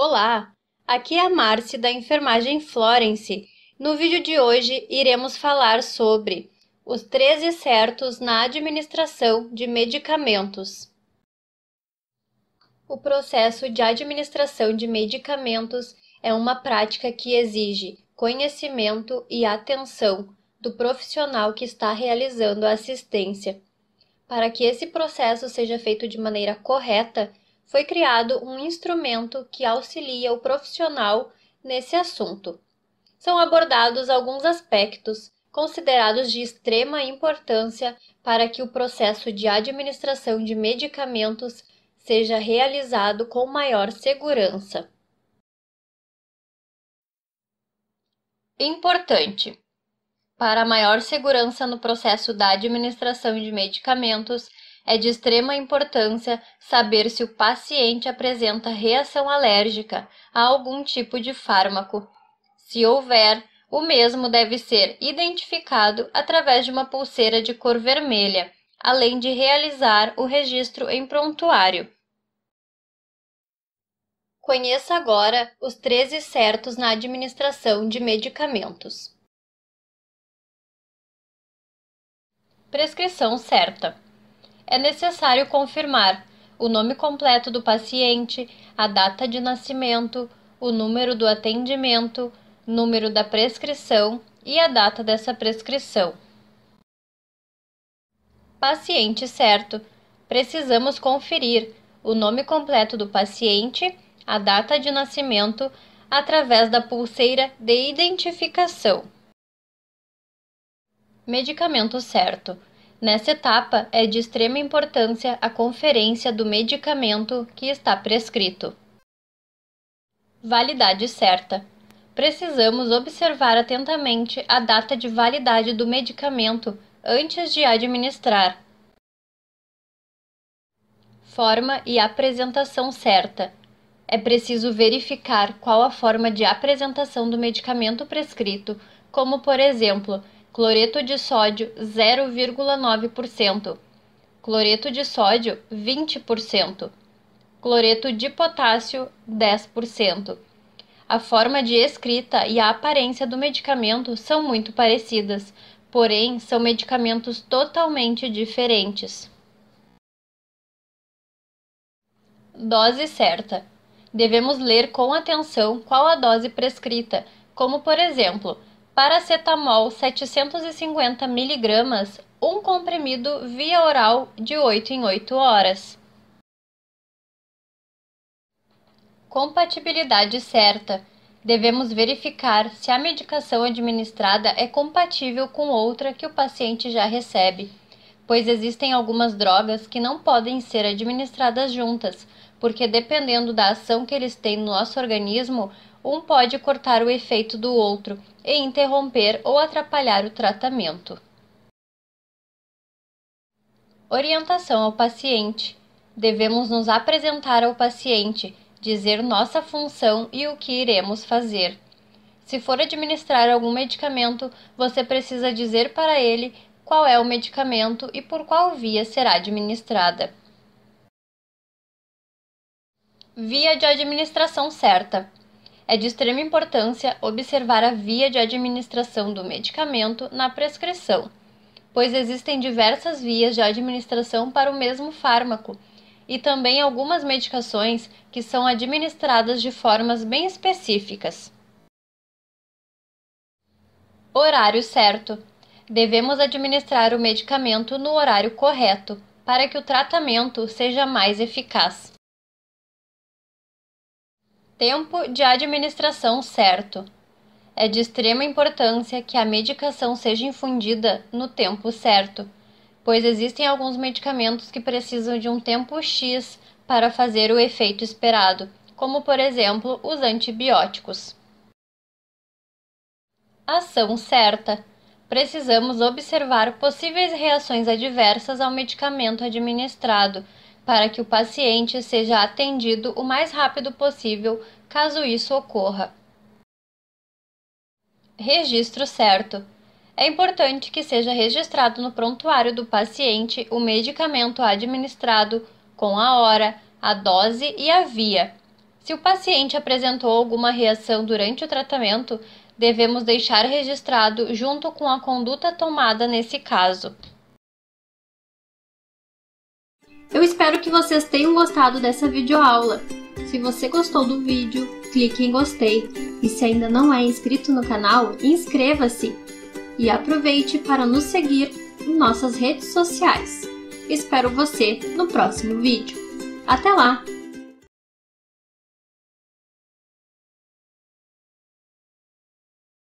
Olá, aqui é a Marci da Enfermagem Florence. No vídeo de hoje iremos falar sobre os 13 certos na administração de medicamentos. O processo de administração de medicamentos é uma prática que exige conhecimento e atenção do profissional que está realizando a assistência. Para que esse processo seja feito de maneira correta, foi criado um instrumento que auxilia o profissional nesse assunto. São abordados alguns aspectos considerados de extrema importância para que o processo de administração de medicamentos seja realizado com maior segurança. Importante: para maior segurança no processo da administração de medicamentos, é de extrema importância saber se o paciente apresenta reação alérgica a algum tipo de fármaco. Se houver, o mesmo deve ser identificado através de uma pulseira de cor vermelha, além de realizar o registro em prontuário. Conheça agora os 13 certos na administração de medicamentos. Prescrição certa é necessário confirmar o nome completo do paciente, a data de nascimento, o número do atendimento, número da prescrição e a data dessa prescrição. Paciente certo. Precisamos conferir o nome completo do paciente, a data de nascimento, através da pulseira de identificação. Medicamento certo. Nessa etapa, é de extrema importância a conferência do medicamento que está prescrito. Validade certa. Precisamos observar atentamente a data de validade do medicamento antes de administrar. Forma e apresentação certa. É preciso verificar qual a forma de apresentação do medicamento prescrito, como, por exemplo, cloreto de sódio 0,9%, cloreto de sódio 20%, cloreto de potássio 10%. A forma de escrita e a aparência do medicamento são muito parecidas, porém são medicamentos totalmente diferentes. Dose certa. Devemos ler com atenção qual a dose prescrita, como por exemplo, paracetamol 750mg, um comprimido via oral de 8 em 8 horas. Compatibilidade certa. Devemos verificar se a medicação administrada é compatível com outra que o paciente já recebe, pois existem algumas drogas que não podem ser administradas juntas, porque dependendo da ação que eles têm no nosso organismo, um pode cortar o efeito do outro e interromper ou atrapalhar o tratamento. Orientação ao paciente: devemos nos apresentar ao paciente, dizer nossa função e o que iremos fazer. Se for administrar algum medicamento, você precisa dizer para ele qual é o medicamento e por qual via será administrada. Via de administração certa é de extrema importância observar a via de administração do medicamento na prescrição, pois existem diversas vias de administração para o mesmo fármaco e também algumas medicações que são administradas de formas bem específicas. Horário certo. Devemos administrar o medicamento no horário correto para que o tratamento seja mais eficaz. Tempo de administração certo. É de extrema importância que a medicação seja infundida no tempo certo, pois existem alguns medicamentos que precisam de um tempo X para fazer o efeito esperado, como por exemplo os antibióticos. Ação certa. Precisamos observar possíveis reações adversas ao medicamento administrado para que o paciente seja atendido o mais rápido possível, caso isso ocorra. Registro certo. É importante que seja registrado no prontuário do paciente o medicamento administrado com a hora, a dose e a via. Se o paciente apresentou alguma reação durante o tratamento, devemos deixar registrado junto com a conduta tomada nesse caso. Eu espero que vocês tenham gostado dessa videoaula. Se você gostou do vídeo, clique em gostei. E se ainda não é inscrito no canal, inscreva-se! E aproveite para nos seguir em nossas redes sociais. Espero você no próximo vídeo. Até lá!